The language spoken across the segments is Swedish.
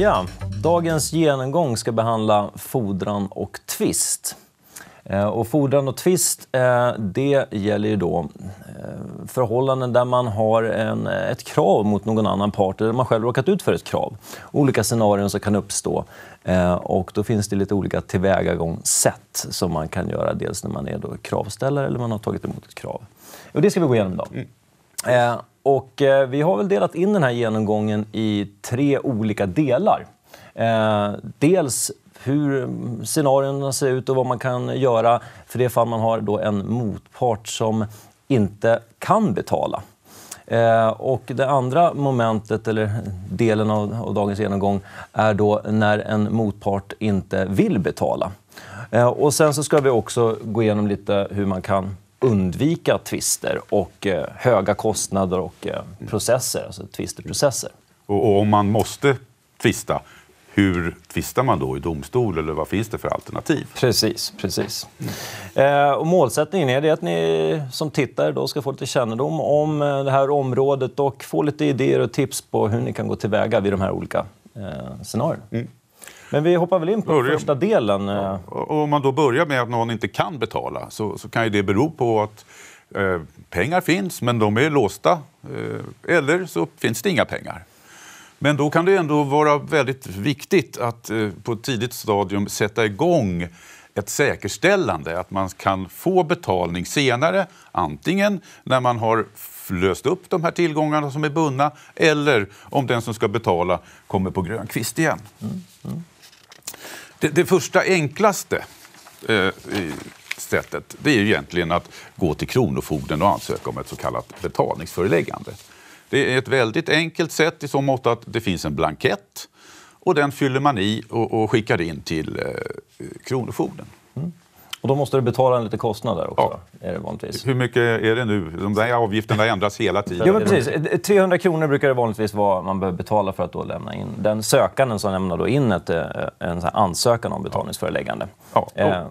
Ja, dagens genomgång ska behandla fordran och tvist. Eh, och fordran och tvist eh, det gäller ju då eh, förhållanden där man har en, ett krav mot någon annan part eller man själv råkat ut för ett krav. Olika scenarion som kan uppstå och då finns det lite olika tillvägagångssätt som man kan göra dels när man är då kravställare eller man har tagit emot ett krav. Och det ska vi gå igenom idag. Mm. Eh, och eh, vi har väl delat in den här genomgången i tre olika delar. Eh, dels hur scenarierna ser ut och vad man kan göra för det fall man har då en motpart som inte kan betala. och det andra momentet, eller delen av, dagens genomgång, är då när en motpart inte vill betala. och sen så ska vi också gå igenom lite hur man kan undvika tvister och eh, höga kostnader och eh, processer, alltså tvisteprocesser. Och, och, om man måste tvista, hur tvistar man då i domstol eller vad finns det för alternativ? Precis, precis. Eh, och målsättningen är det att ni som tittare då ska få lite kännedom om eh, det här området och få lite idéer och tips på hur ni kan gå tillväga vid de här olika eh, scenarierna. Mm. Men vi hoppar väl in på börja, första delen. Ja, eh. och om man då börjar med att någon inte kan betala så, så kan ju det bero på att eh, pengar finns men de är låsta eh, eller så finns det inga pengar. Men då kan det ändå vara väldigt viktigt att eh, på ett tidigt stadium sätta igång ett säkerställande, att man kan få betalning senare, antingen när man har löst upp de här tillgångarna som är bundna eller om den som ska betala kommer på grön kvist igen. Mm. Mm. Det, det första enklaste eh, sättet det är ju egentligen att gå till Kronofogden och ansöka om ett så kallat betalningsföreläggande. Det är ett väldigt enkelt sätt i så mått att det finns en blankett och den fyller man i och, och skickar in till eh, Kronofogden. Mm. Och då måste du betala en lite kostnader också? Ja. Är det vanligtvis. Hur mycket är det nu? De där avgifterna ändras hela tiden. Ja, precis. 300 kronor brukar det vanligtvis vara man behöver betala för att då lämna in. Den sökanden som lämnar då in ett, eh, en ansökan om betalningsföreläggande. Ja. Oh. Eh,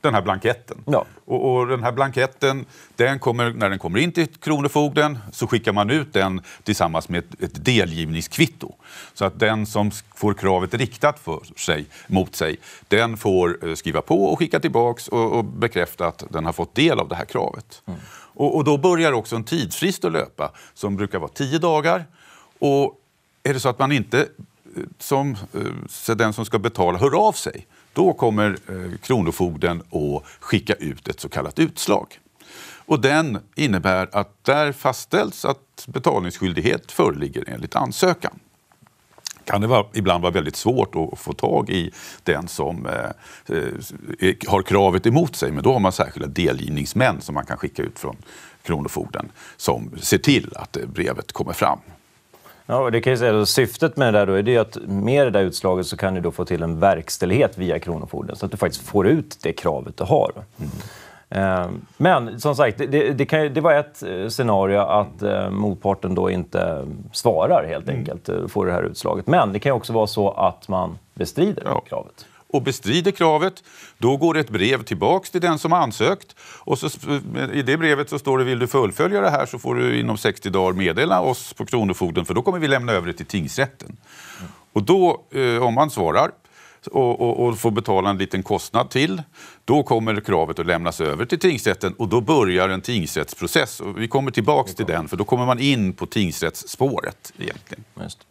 den här blanketten. Ja. Och, och, den här blanketten, den kommer, när den kommer in till Kronofogden så skickar man ut den tillsammans med ett, ett delgivningskvitto. Så att den som får kravet riktat för sig, mot sig, den får eh, skriva på och skicka tillbaks och, och bekräfta att den har fått del av det här kravet. Mm. Och, och då börjar också en tidsfrist att löpa som brukar vara tio dagar. Och är det så att man inte som, eh, så den som ska betala hör av sig. Då kommer eh, Kronofogden att skicka ut ett så kallat utslag. Och den innebär att där fastställs att betalningsskyldighet föreligger enligt ansökan. Kan det vara, ibland vara väldigt svårt att få tag i den som eh, eh har kravet emot sig, men då har man särskilda delgivningsmän som man kan skicka ut från Kronofogden som ser till att brevet kommer fram. Ja, det kan säga syftet med det där då är det att med det där utslaget så kan du då få till en verkställighet via Kronofogden så att du faktiskt får ut det kravet du har. Mm. Eh, men som sagt, det, det, kan, det, var ett eh, scenario att eh, motparten då inte svarar helt mm. enkelt, får det här utslaget. Men det kan också vara så att man bestrider ja. kravet och bestrider kravet, då går ett brev tillbaks till den som ansökt. Och så, I det brevet så står det vill du fullfölja det här så får du inom 60 dagar meddela oss på Kronofogden för då kommer vi lämna över det till tingsrätten. Mm. Och då, eh, om man svarar och, och, och, får betala en liten kostnad till, då kommer kravet att lämnas över till tingsrätten och då börjar en tingsrättsprocess. Och vi kommer tillbaks till den för då kommer man in på tingsrättsspåret egentligen. Just.